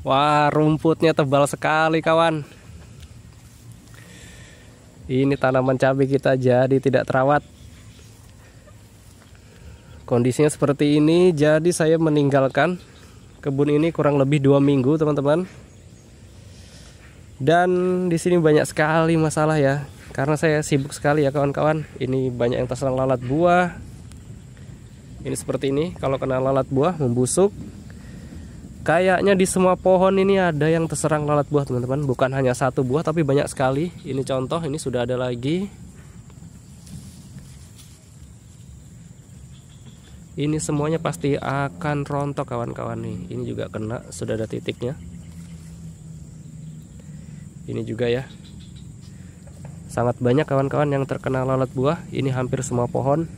Wah, rumputnya tebal sekali, kawan. Ini tanaman cabai kita jadi tidak terawat. Kondisinya seperti ini, jadi saya meninggalkan kebun ini kurang lebih dua minggu, teman-teman. Dan di sini banyak sekali masalah ya, karena saya sibuk sekali ya kawan-kawan. Ini banyak yang terserang lalat buah. Ini seperti ini, kalau kena lalat buah membusuk, Kayaknya di semua pohon ini ada yang terserang lalat buah teman-teman Bukan hanya satu buah tapi banyak sekali Ini contoh ini sudah ada lagi Ini semuanya pasti akan rontok kawan-kawan nih Ini juga kena sudah ada titiknya Ini juga ya Sangat banyak kawan-kawan yang terkena lalat buah Ini hampir semua pohon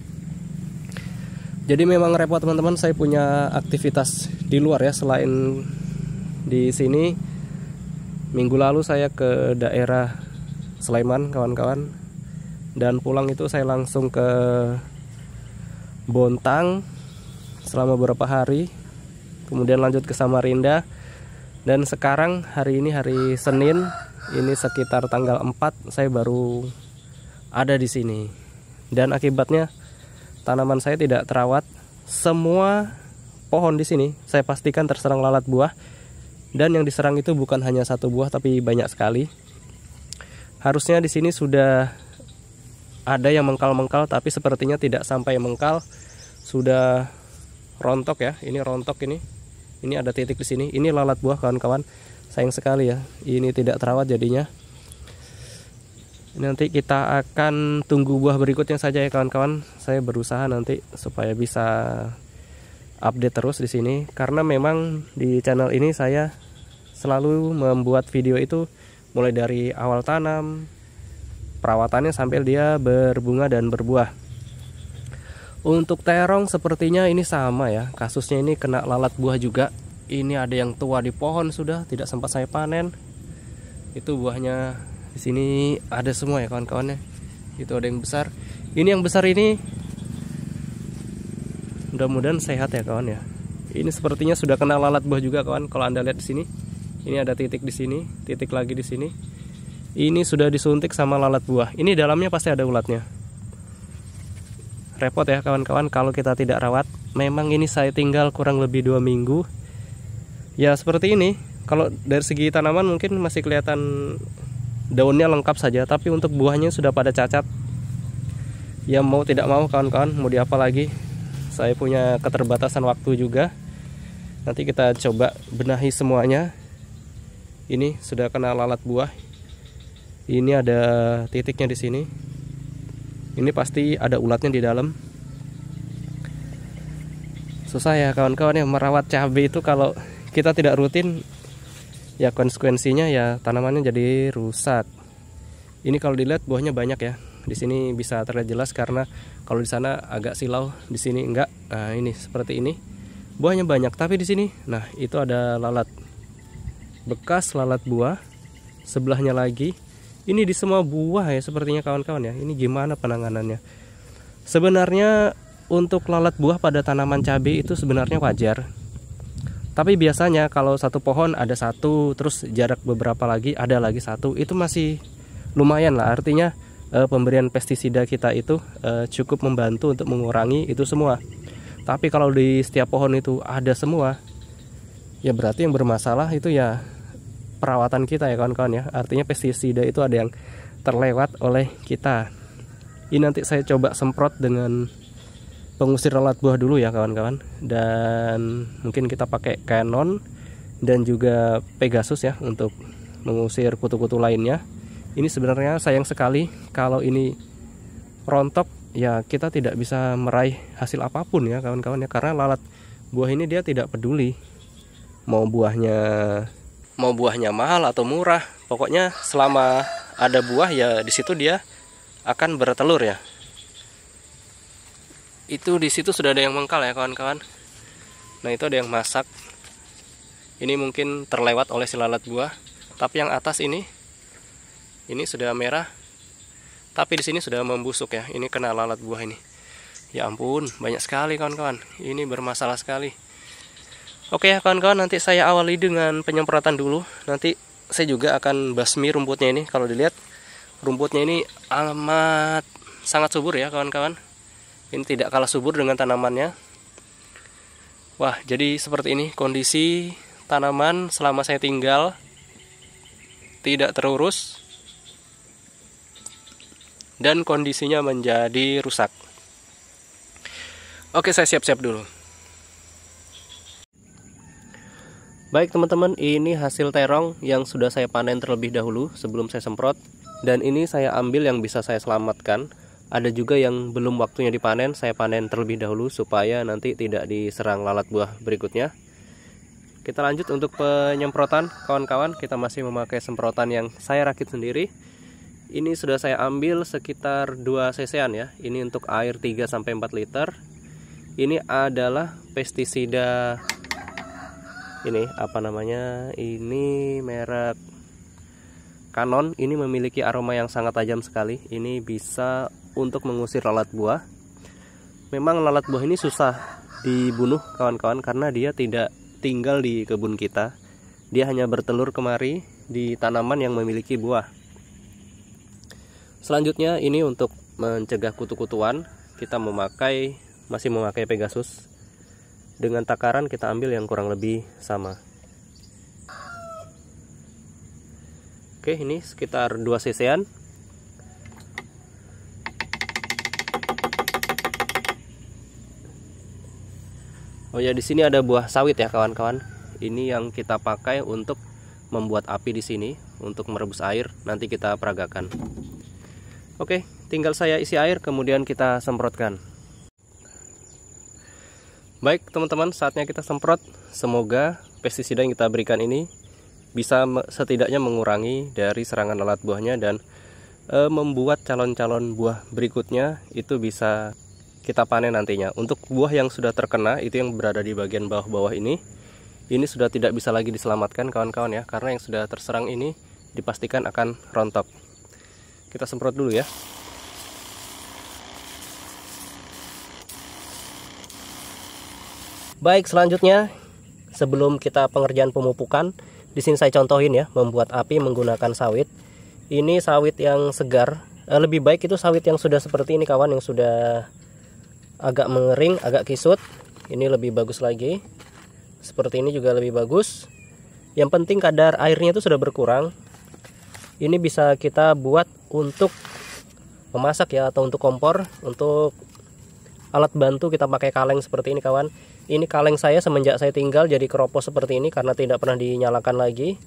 jadi memang repot teman-teman saya punya aktivitas di luar ya selain di sini minggu lalu saya ke daerah Sleman kawan-kawan dan pulang itu saya langsung ke Bontang selama beberapa hari kemudian lanjut ke Samarinda dan sekarang hari ini hari Senin ini sekitar tanggal 4 saya baru ada di sini dan akibatnya tanaman saya tidak terawat. Semua pohon di sini saya pastikan terserang lalat buah. Dan yang diserang itu bukan hanya satu buah tapi banyak sekali. Harusnya di sini sudah ada yang mengkal-mengkal tapi sepertinya tidak sampai mengkal. Sudah rontok ya. Ini rontok ini. Ini ada titik di sini. Ini lalat buah kawan-kawan. Sayang sekali ya. Ini tidak terawat jadinya nanti kita akan tunggu buah berikutnya saja ya kawan-kawan saya berusaha nanti supaya bisa update terus di sini karena memang di channel ini saya selalu membuat video itu mulai dari awal tanam perawatannya sampai dia berbunga dan berbuah untuk terong sepertinya ini sama ya kasusnya ini kena lalat buah juga ini ada yang tua di pohon sudah tidak sempat saya panen itu buahnya di sini ada semua ya kawan-kawannya itu ada yang besar ini yang besar ini mudah-mudahan sehat ya kawan ya ini sepertinya sudah kena lalat buah juga kawan kalau anda lihat di sini ini ada titik di sini titik lagi di sini ini sudah disuntik sama lalat buah ini dalamnya pasti ada ulatnya repot ya kawan-kawan kalau kita tidak rawat memang ini saya tinggal kurang lebih dua minggu ya seperti ini kalau dari segi tanaman mungkin masih kelihatan daunnya lengkap saja tapi untuk buahnya sudah pada cacat ya mau tidak mau kawan-kawan mau diapa lagi saya punya keterbatasan waktu juga nanti kita coba benahi semuanya ini sudah kena lalat buah ini ada titiknya di sini ini pasti ada ulatnya di dalam susah ya kawan-kawan yang merawat cabai itu kalau kita tidak rutin ya konsekuensinya ya tanamannya jadi rusak ini kalau dilihat buahnya banyak ya di sini bisa terlihat jelas karena kalau di sana agak silau di sini enggak nah ini seperti ini buahnya banyak tapi di sini nah itu ada lalat bekas lalat buah sebelahnya lagi ini di semua buah ya sepertinya kawan-kawan ya ini gimana penanganannya sebenarnya untuk lalat buah pada tanaman cabai itu sebenarnya wajar tapi biasanya kalau satu pohon ada satu, terus jarak beberapa lagi ada lagi satu, itu masih lumayan lah. Artinya e, pemberian pestisida kita itu e, cukup membantu untuk mengurangi itu semua. Tapi kalau di setiap pohon itu ada semua, ya berarti yang bermasalah itu ya perawatan kita ya kawan-kawan ya. Artinya pestisida itu ada yang terlewat oleh kita. Ini nanti saya coba semprot dengan pengusir lalat buah dulu ya kawan-kawan dan mungkin kita pakai Canon dan juga Pegasus ya untuk mengusir kutu-kutu lainnya ini sebenarnya sayang sekali kalau ini rontok ya kita tidak bisa meraih hasil apapun ya kawan-kawan ya karena lalat buah ini dia tidak peduli mau buahnya mau buahnya mahal atau murah pokoknya selama ada buah ya di situ dia akan bertelur ya itu di situ sudah ada yang mengkal ya kawan-kawan nah itu ada yang masak ini mungkin terlewat oleh silalat buah tapi yang atas ini ini sudah merah tapi di sini sudah membusuk ya ini kena lalat buah ini ya ampun banyak sekali kawan-kawan ini bermasalah sekali oke ya kawan-kawan nanti saya awali dengan penyemprotan dulu nanti saya juga akan basmi rumputnya ini kalau dilihat rumputnya ini amat sangat subur ya kawan-kawan ini tidak kalah subur dengan tanamannya wah jadi seperti ini kondisi tanaman selama saya tinggal tidak terurus dan kondisinya menjadi rusak. Oke, saya siap-siap dulu. Baik teman-teman, ini hasil terong yang sudah saya panen terlebih dahulu sebelum saya semprot. Dan ini saya ambil yang bisa saya selamatkan ada juga yang belum waktunya dipanen saya panen terlebih dahulu supaya nanti tidak diserang lalat buah berikutnya kita lanjut untuk penyemprotan kawan-kawan kita masih memakai semprotan yang saya rakit sendiri ini sudah saya ambil sekitar 2 cc-an ya ini untuk air 3 sampai 4 liter ini adalah pestisida ini apa namanya ini merek Canon ini memiliki aroma yang sangat tajam sekali ini bisa untuk mengusir lalat buah. Memang lalat buah ini susah dibunuh kawan-kawan karena dia tidak tinggal di kebun kita. Dia hanya bertelur kemari di tanaman yang memiliki buah. Selanjutnya ini untuk mencegah kutu-kutuan, kita memakai masih memakai Pegasus. Dengan takaran kita ambil yang kurang lebih sama. Oke, ini sekitar 2 cc-an Oh ya di sini ada buah sawit ya kawan-kawan. Ini yang kita pakai untuk membuat api di sini untuk merebus air nanti kita peragakan. Oke, tinggal saya isi air kemudian kita semprotkan. Baik, teman-teman, saatnya kita semprot. Semoga pestisida yang kita berikan ini bisa setidaknya mengurangi dari serangan lalat buahnya dan eh, membuat calon-calon buah berikutnya itu bisa kita panen nantinya. Untuk buah yang sudah terkena itu yang berada di bagian bawah-bawah ini, ini sudah tidak bisa lagi diselamatkan kawan-kawan ya, karena yang sudah terserang ini dipastikan akan rontok. Kita semprot dulu ya. Baik, selanjutnya sebelum kita pengerjaan pemupukan, di sini saya contohin ya, membuat api menggunakan sawit. Ini sawit yang segar, eh, lebih baik itu sawit yang sudah seperti ini kawan, yang sudah agak mengering agak kisut ini lebih bagus lagi seperti ini juga lebih bagus yang penting kadar airnya itu sudah berkurang ini bisa kita buat untuk memasak ya atau untuk kompor untuk alat bantu kita pakai kaleng seperti ini kawan ini kaleng saya semenjak saya tinggal jadi keropos seperti ini karena tidak pernah dinyalakan lagi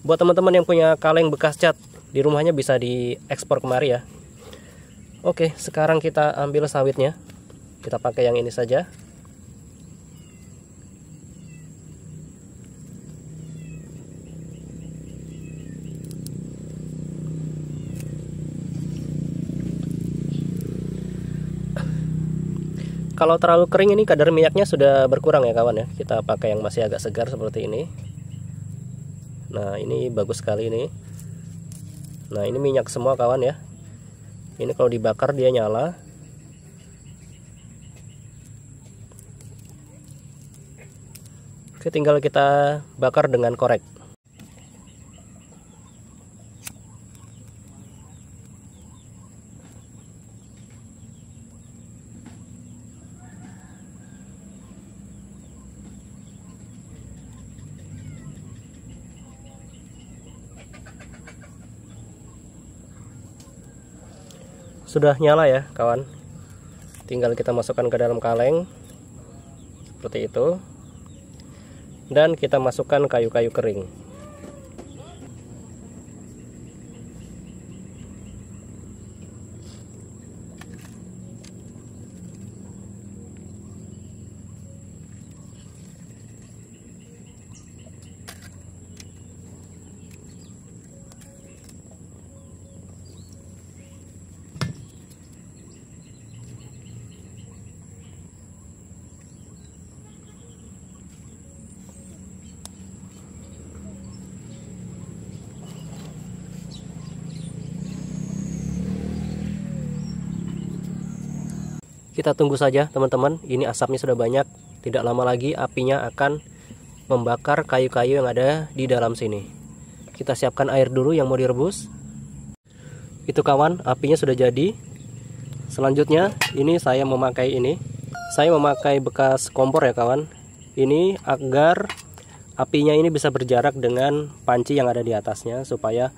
buat teman-teman yang punya kaleng bekas cat di rumahnya bisa diekspor kemari ya oke sekarang kita ambil sawitnya kita pakai yang ini saja kalau terlalu kering ini kadar minyaknya sudah berkurang ya kawan ya kita pakai yang masih agak segar seperti ini nah ini bagus sekali ini nah ini minyak semua kawan ya ini kalau dibakar dia nyala Oke, tinggal kita bakar dengan korek. sudah nyala ya kawan tinggal kita masukkan ke dalam kaleng seperti itu dan kita masukkan kayu-kayu kering kita tunggu saja teman-teman ini asapnya sudah banyak tidak lama lagi apinya akan membakar kayu-kayu yang ada di dalam sini kita siapkan air dulu yang mau direbus itu kawan apinya sudah jadi selanjutnya ini saya memakai ini saya memakai bekas kompor ya kawan ini agar apinya ini bisa berjarak dengan panci yang ada di atasnya supaya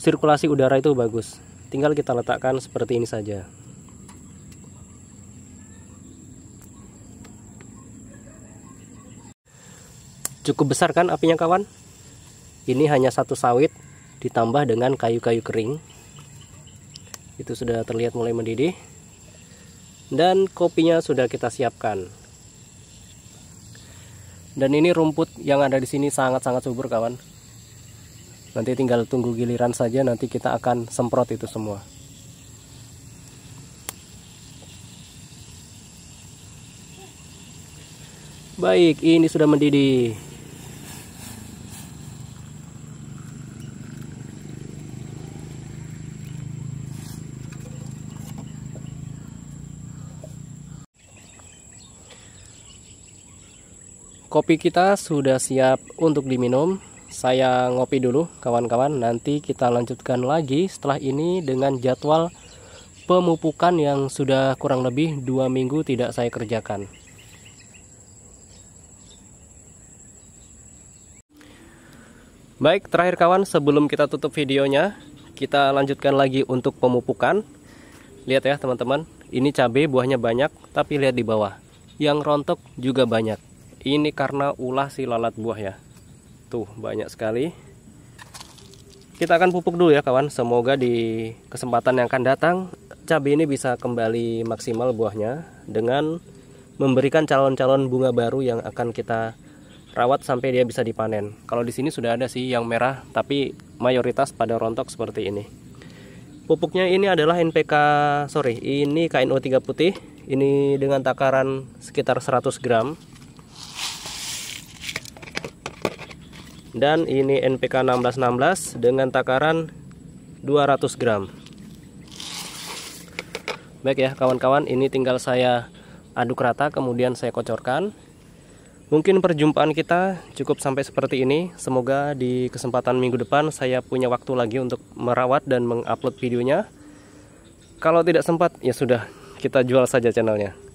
sirkulasi udara itu bagus tinggal kita letakkan seperti ini saja Cukup besar kan apinya kawan? Ini hanya satu sawit ditambah dengan kayu-kayu kering. Itu sudah terlihat mulai mendidih. Dan kopinya sudah kita siapkan. Dan ini rumput yang ada di sini sangat-sangat subur kawan. Nanti tinggal tunggu giliran saja nanti kita akan semprot itu semua. Baik, ini sudah mendidih. Kopi kita sudah siap untuk diminum. Saya ngopi dulu, kawan-kawan. Nanti kita lanjutkan lagi setelah ini dengan jadwal pemupukan yang sudah kurang lebih dua minggu tidak saya kerjakan. Baik, terakhir kawan, sebelum kita tutup videonya, kita lanjutkan lagi untuk pemupukan. Lihat ya teman-teman, ini cabai buahnya banyak, tapi lihat di bawah. Yang rontok juga banyak ini karena ulah si lalat buah ya tuh banyak sekali kita akan pupuk dulu ya kawan semoga di kesempatan yang akan datang cabai ini bisa kembali maksimal buahnya dengan memberikan calon-calon bunga baru yang akan kita rawat sampai dia bisa dipanen kalau di sini sudah ada sih yang merah tapi mayoritas pada rontok seperti ini pupuknya ini adalah NPK sorry ini KNO3 putih ini dengan takaran sekitar 100 gram dan ini NPK 1616 dengan takaran 200 gram baik ya kawan-kawan ini tinggal saya aduk rata kemudian saya kocorkan mungkin perjumpaan kita cukup sampai seperti ini semoga di kesempatan minggu depan saya punya waktu lagi untuk merawat dan mengupload videonya kalau tidak sempat ya sudah kita jual saja channelnya